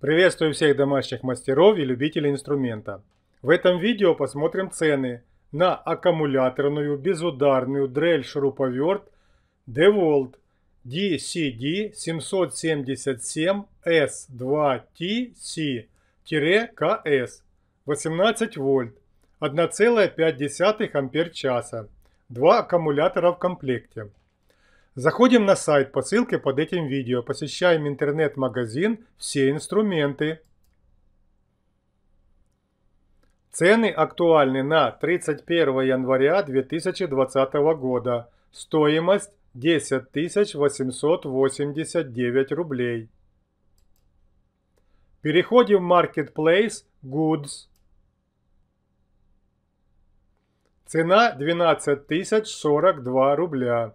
Приветствую всех домашних мастеров и любителей инструмента. В этом видео посмотрим цены на аккумуляторную безударную дрель-шуруповерт DeWalt DCD777S2TC-KS 18 вольт 1,5 ампер часа. Два аккумулятора в комплекте. Заходим на сайт по ссылке под этим видео, посещаем интернет-магазин «Все инструменты». Цены актуальны на 31 января 2020 года. Стоимость 10 889 рублей. Переходим в Marketplace Goods. Цена 12 042 рубля.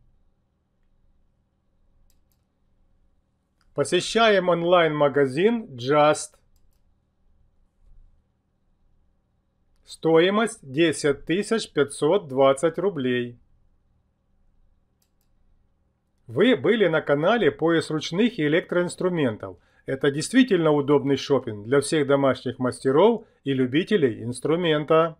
Посещаем онлайн-магазин Just. Стоимость 10 520 рублей. Вы были на канале «Пояс ручных и электроинструментов». Это действительно удобный шопинг для всех домашних мастеров и любителей инструмента.